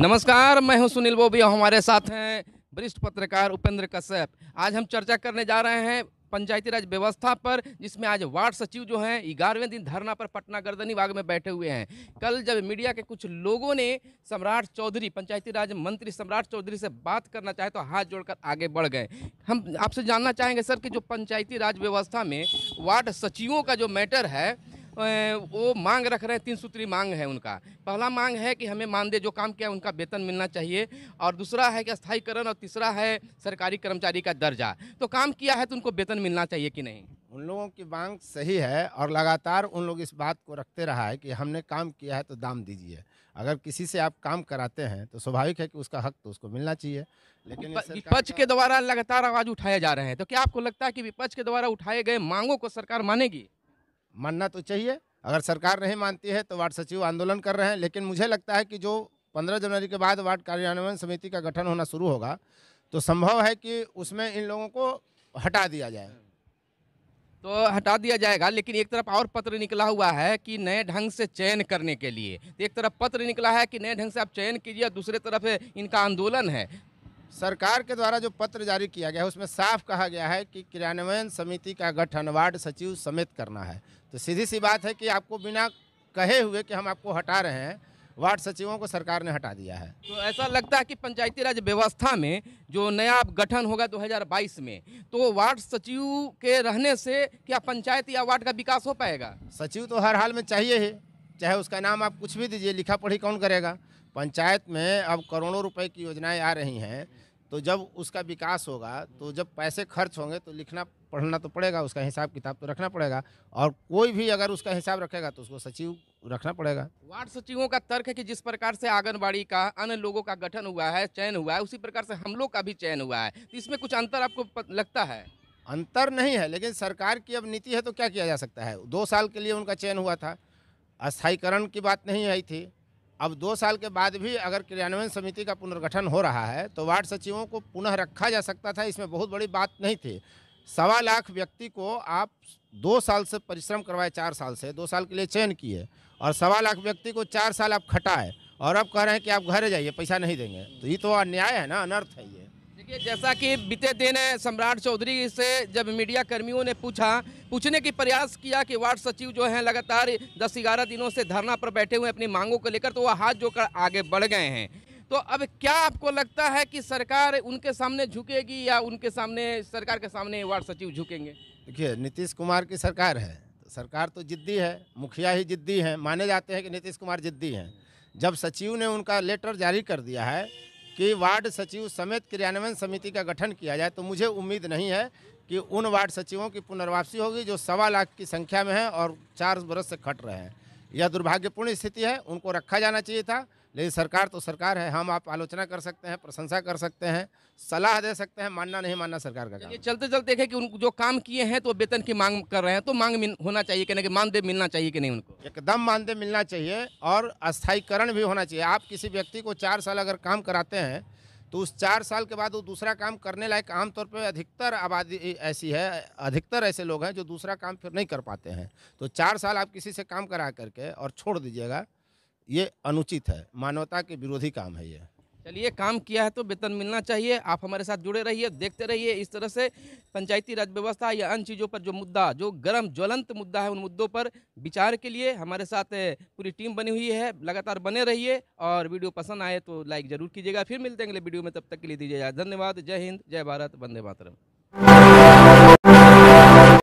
नमस्कार मैं हूं सुनील बोबिया हमारे साथ हैं वरिष्ठ पत्रकार उपेंद्र कश्यप आज हम चर्चा करने जा रहे हैं पंचायती राज व्यवस्था पर जिसमें आज वार्ड सचिव जो हैं ग्यारहवें दिन धरना पर पटना गर्दनी बाग में बैठे हुए हैं कल जब मीडिया के कुछ लोगों ने सम्राट चौधरी पंचायती राज मंत्री सम्राट चौधरी से बात करना चाहे तो हाथ जोड़कर आगे बढ़ गए हम आपसे जानना चाहेंगे सर कि जो पंचायती राज व्यवस्था में वार्ड सचिवों का जो मैटर है वो मांग रख रहे हैं तीन सूत्री मांग है उनका पहला मांग है कि हमें मानदेय जो काम किया उनका वेतन मिलना चाहिए और दूसरा है कि स्थायीकरण और तीसरा है सरकारी कर्मचारी का दर्जा तो काम किया है तो उनको वेतन मिलना चाहिए कि नहीं उन लोगों की मांग सही है और लगातार उन लोग इस बात को रखते रहा है कि हमने काम किया है तो दाम दीजिए अगर किसी से आप काम कराते हैं तो स्वाभाविक है कि उसका हक तो उसको मिलना चाहिए लेकिन विपक्ष के द्वारा लगातार आवाज उठाए जा रहे हैं तो क्या आपको लगता है कि विपक्ष के द्वारा उठाए गए मांगों को सरकार मानेगी मानना तो चाहिए अगर सरकार नहीं मानती है तो वार्ड सचिव आंदोलन कर रहे हैं लेकिन मुझे लगता है कि जो 15 जनवरी के बाद वार्ड कार्यान्वयन समिति का गठन होना शुरू होगा तो संभव है कि उसमें इन लोगों को हटा दिया जाए तो हटा दिया जाएगा लेकिन एक तरफ और पत्र निकला हुआ है कि नए ढंग से चयन करने के लिए एक तरफ पत्र निकला है कि नए ढंग से आप चयन कीजिए दूसरे तरफ इनका आंदोलन है सरकार के द्वारा जो पत्र जारी किया गया है उसमें साफ कहा गया है कि क्रियान्वयन समिति का गठन वार्ड सचिव समेत करना है तो सीधी सी बात है कि आपको बिना कहे हुए कि हम आपको हटा रहे हैं वार्ड सचिवों को सरकार ने हटा दिया है तो ऐसा लगता है कि पंचायती राज व्यवस्था में जो नया गठन होगा 2022 में तो वार्ड सचिव के रहने से क्या पंचायत या वार्ड का विकास हो पाएगा सचिव तो हर हाल में चाहिए ही चाहे उसका नाम आप कुछ भी दीजिए लिखा पढ़ी कौन करेगा पंचायत में अब करोड़ों रुपए की योजनाएं आ रही हैं तो जब उसका विकास होगा तो जब पैसे खर्च होंगे तो लिखना पढ़ना तो पड़ेगा उसका हिसाब किताब तो रखना पड़ेगा और कोई भी अगर उसका हिसाब रखेगा तो उसको सचिव रखना पड़ेगा वार्ड सचिवों का तर्क है कि जिस प्रकार से आंगनबाड़ी का अन्य लोगों का गठन हुआ है चयन हुआ है उसी प्रकार से हम लोग का भी चयन हुआ है तो इसमें कुछ अंतर आपको लगता है अंतर नहीं है लेकिन सरकार की अब नीति है तो क्या किया जा सकता है दो साल के लिए उनका चयन हुआ था अस्थायीकरण की बात नहीं आई थी अब दो साल के बाद भी अगर क्रियान्वयन समिति का पुनर्गठन हो रहा है तो वार्ड सचिवों को पुनः रखा जा सकता था इसमें बहुत बड़ी बात नहीं थी सवा लाख व्यक्ति को आप दो साल से परिश्रम करवाए चार साल से दो साल के लिए चयन किए और सवा लाख व्यक्ति को चार साल आप खटाए और अब कह रहे हैं कि आप घर जाइए पैसा नहीं देंगे तो ये तो अन्याय है ना अनर्थ है ये देखिए जैसा कि बीते दिन सम्राट चौधरी से जब मीडिया कर्मियों ने पूछा पूछने की प्रयास किया कि वार्ड सचिव जो हैं लगातार दस ग्यारह दिनों से धरना पर बैठे हुए अपनी मांगों को लेकर तो वह हाथ जोकर आगे बढ़ गए हैं तो अब क्या आपको लगता है कि सरकार उनके सामने झुकेगी या उनके सामने सरकार के सामने वार्ड सचिव झुकेंगे देखिए नीतीश कुमार की सरकार है सरकार तो जिद्दी है मुखिया ही जिद्दी हैं माने जाते हैं कि नीतीश कुमार जिद्दी हैं जब सचिव ने उनका लेटर जारी कर दिया है कि वार्ड सचिव समेत क्रियान्वयन समिति का गठन किया जाए तो मुझे उम्मीद नहीं है कि उन वार्ड सचिवों की पुनर्वापसी होगी जो सवा लाख की संख्या में हैं और चार बरस से खट रहे हैं यह दुर्भाग्यपूर्ण स्थिति है उनको रखा जाना चाहिए था लेकिन सरकार तो सरकार है हम आप आलोचना कर सकते हैं प्रशंसा कर सकते हैं सलाह दे सकते हैं मानना नहीं मानना सरकार का काम चलते चलते देखें कि उनको जो काम किए हैं तो वेतन की मांग कर रहे हैं तो मांग होना चाहिए कि नहीं मानदेय मिलना चाहिए कि नहीं उनको एकदम मानदेय मिलना चाहिए और अस्थायीकरण भी होना चाहिए आप किसी व्यक्ति को चार साल अगर काम कराते हैं तो उस चार साल के बाद वो दूसरा काम करने लायक आमतौर पर अधिकतर आबादी ऐसी है अधिकतर ऐसे लोग हैं जो दूसरा काम फिर नहीं कर पाते हैं तो चार साल आप किसी से काम करा करके और छोड़ दीजिएगा ये अनुचित है मानवता के विरोधी काम है ये चलिए काम किया है तो वेतन मिलना चाहिए आप हमारे साथ जुड़े रहिए देखते रहिए इस तरह से पंचायती राज व्यवस्था या अन्य चीज़ों पर जो मुद्दा जो गर्म ज्वलंत मुद्दा है उन मुद्दों पर विचार के लिए हमारे साथ पूरी टीम बनी हुई है लगातार बने रहिए और वीडियो पसंद आए तो लाइक ज़रूर कीजिएगा फिर मिलते हैं अगले वीडियो में तब तक के लिए दीजिए धन्यवाद जय हिंद जय भारत वंदे मातरम